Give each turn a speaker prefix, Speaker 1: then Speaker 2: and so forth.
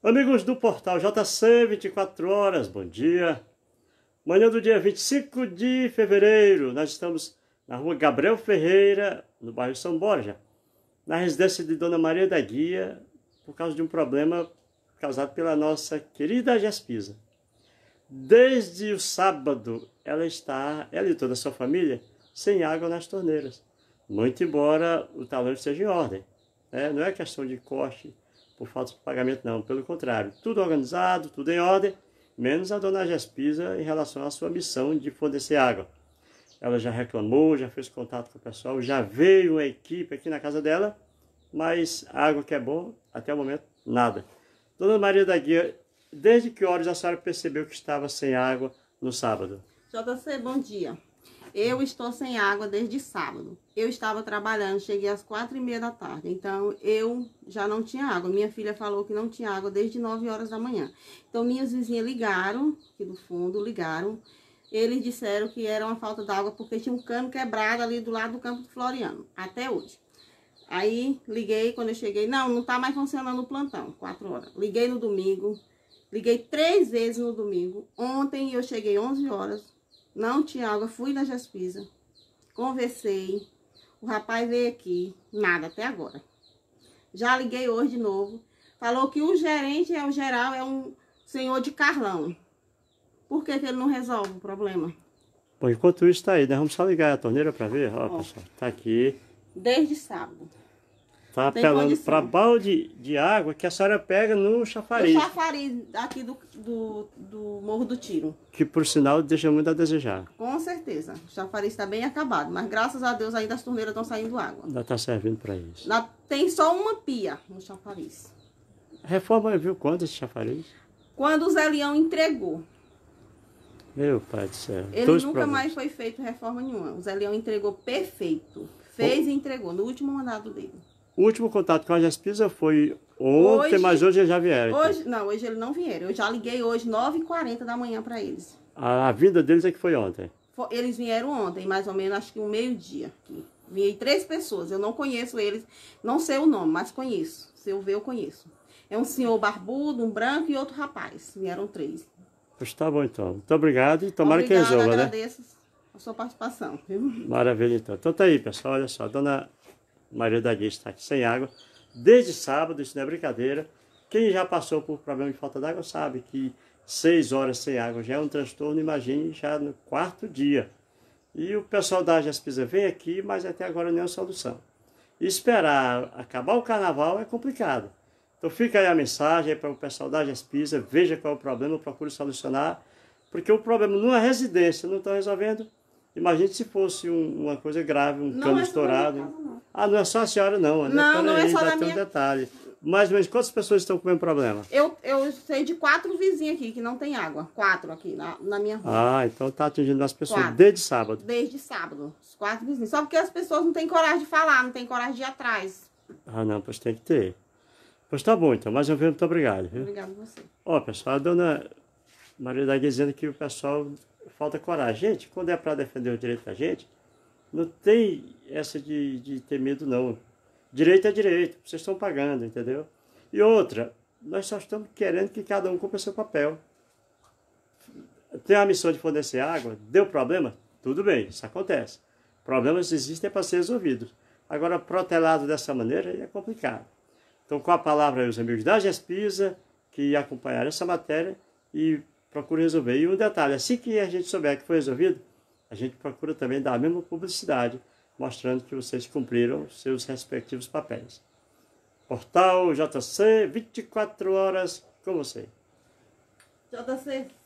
Speaker 1: Amigos do portal JC 24 horas, bom dia. Manhã do dia 25 de fevereiro, nós estamos na rua Gabriel Ferreira, no bairro São Borja, na residência de Dona Maria da Guia, por causa de um problema causado pela nossa querida Jaspisa. Desde o sábado, ela está, ela e toda a sua família, sem água nas torneiras. Muito embora o talão esteja em ordem. Né? Não é questão de corte por falta de pagamento, não. Pelo contrário, tudo organizado, tudo em ordem, menos a dona Jespisa em relação à sua missão de fornecer água. Ela já reclamou, já fez contato com o pessoal, já veio uma equipe aqui na casa dela, mas água que é bom, até o momento, nada. Dona Maria da Guia, desde que horas a senhora percebeu que estava sem água no sábado?
Speaker 2: JC, bom dia. Eu estou sem água desde sábado. Eu estava trabalhando, cheguei às quatro e meia da tarde. Então, eu já não tinha água. Minha filha falou que não tinha água desde nove horas da manhã. Então, minhas vizinhas ligaram, aqui do fundo, ligaram. Eles disseram que era uma falta d'água porque tinha um cano quebrado ali do lado do campo do Floriano, até hoje. Aí, liguei quando eu cheguei. Não, não está mais funcionando o plantão, quatro horas. Liguei no domingo, liguei três vezes no domingo. Ontem eu cheguei onze horas, não tinha água, fui na Jaspisa. Conversei. O rapaz veio aqui. Nada até agora. Já liguei hoje de novo. Falou que o gerente é o geral, é um senhor de Carlão. Por que, que ele não resolve o problema?
Speaker 1: Bom, enquanto isso está aí, vamos só ligar a torneira para ver. Ó, Ó, pessoal, tá aqui.
Speaker 2: Desde sábado.
Speaker 1: Tá apelando para balde de água que a senhora pega no chafariz. No
Speaker 2: chafariz aqui do, do, do Morro do Tiro.
Speaker 1: Que por sinal deixa muito a desejar.
Speaker 2: Com certeza. O chafariz está bem acabado, mas graças a Deus ainda as torneiras estão saindo água.
Speaker 1: Ainda está servindo para isso.
Speaker 2: Na, tem só uma pia no chafariz.
Speaker 1: Reforma viu quando esse chafariz?
Speaker 2: Quando o Zé Leão entregou.
Speaker 1: Meu pai do céu. Ele Dois nunca problemas. mais
Speaker 2: foi feito reforma nenhuma. O Zé Leão entregou perfeito. Fez e entregou, no último mandado dele.
Speaker 1: O último contato com a Jaspisa foi ontem, hoje, mas hoje eles já vieram. Então.
Speaker 2: Hoje, não, hoje eles não vieram. Eu já liguei hoje, 9h40 da manhã para eles.
Speaker 1: A, a, vinda deles é que foi ontem?
Speaker 2: eles vieram ontem, mais ou menos, acho que um meio-dia vieram três pessoas, eu não conheço eles, não sei o nome, mas conheço. Se eu ver, eu conheço. É um senhor barbudo, um branco e outro rapaz. Vieram três.
Speaker 1: Pois tá bom, então. Muito obrigado e tomara Obrigada, que resolva, né?
Speaker 2: agradeço a sua participação.
Speaker 1: Maravilha, então. Então tá aí, pessoal. Olha só, dona a maioria da gente está sem água, desde sábado, isso não é brincadeira. Quem já passou por problema de falta d'água sabe que seis horas sem água já é um transtorno, imagine já no quarto dia. E o pessoal da Jaspisa vem aqui, mas até agora nenhuma é solução. E esperar acabar o carnaval é complicado. Então fica aí a mensagem para o pessoal da Jaspisa, veja qual é o problema, procure solucionar, porque o problema numa residência não estão resolvendo, Imagina se fosse um, uma coisa grave, um não, cano é estourado. Não ah, não é só a senhora, não. Ana. Não, não aí, é só da minha... um detalhe. Mais ou menos, quantas pessoas estão com o mesmo problema?
Speaker 2: Eu, eu sei de quatro vizinhos aqui que não tem água. Quatro aqui na, na minha rua.
Speaker 1: Ah, então está atingindo as pessoas quatro. desde sábado.
Speaker 2: Desde sábado. Os quatro vizinhos. Só porque as pessoas não têm coragem de falar, não têm coragem de ir atrás.
Speaker 1: Ah, não, pois tem que ter. Pois tá bom, então. Mais uma vez, muito obrigado. Viu? Obrigado a você. Ó, pessoal, a dona a maioria da dizendo que o pessoal falta coragem. Gente, quando é para defender o direito da gente, não tem essa de, de ter medo, não. Direito é direito, vocês estão pagando, entendeu? E outra, nós só estamos querendo que cada um cumpra seu papel. Tem a missão de fornecer água, deu problema? Tudo bem, isso acontece. Problemas existem para ser resolvidos. Agora, protelado dessa maneira é complicado. Então, com a palavra aí, os amigos da GESPISA, que acompanharam essa matéria, e procura resolver. E o detalhe, assim que a gente souber que foi resolvido, a gente procura também dar a mesma publicidade, mostrando que vocês cumpriram seus respectivos papéis. Portal JC, 24 horas com você.
Speaker 2: JC,